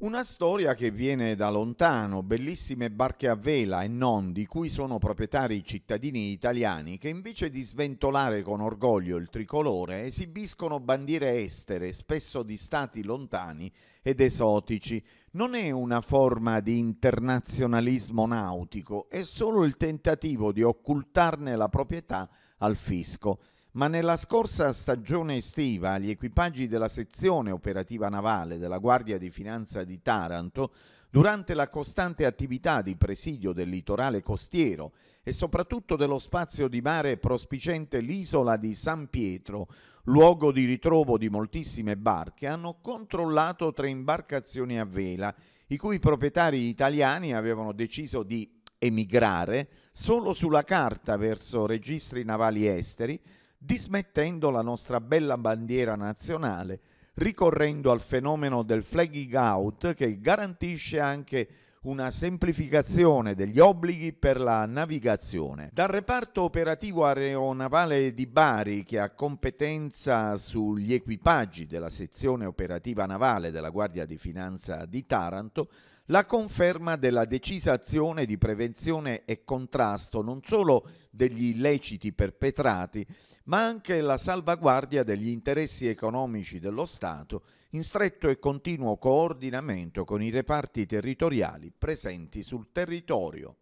Una storia che viene da lontano, bellissime barche a vela e non di cui sono proprietari i cittadini italiani che invece di sventolare con orgoglio il tricolore esibiscono bandiere estere, spesso di stati lontani ed esotici. Non è una forma di internazionalismo nautico, è solo il tentativo di occultarne la proprietà al fisco ma nella scorsa stagione estiva gli equipaggi della sezione operativa navale della Guardia di Finanza di Taranto, durante la costante attività di presidio del litorale costiero e soprattutto dello spazio di mare prospicente l'isola di San Pietro, luogo di ritrovo di moltissime barche, hanno controllato tre imbarcazioni a vela, i cui proprietari italiani avevano deciso di emigrare solo sulla carta verso registri navali esteri, dismettendo la nostra bella bandiera nazionale, ricorrendo al fenomeno del flagging out che garantisce anche una semplificazione degli obblighi per la navigazione. Dal reparto operativo aeronavale di Bari, che ha competenza sugli equipaggi della sezione operativa navale della Guardia di Finanza di Taranto, la conferma della decisa azione di prevenzione e contrasto non solo degli illeciti perpetrati, ma anche la salvaguardia degli interessi economici dello Stato in stretto e continuo coordinamento con i reparti territoriali presenti sul territorio.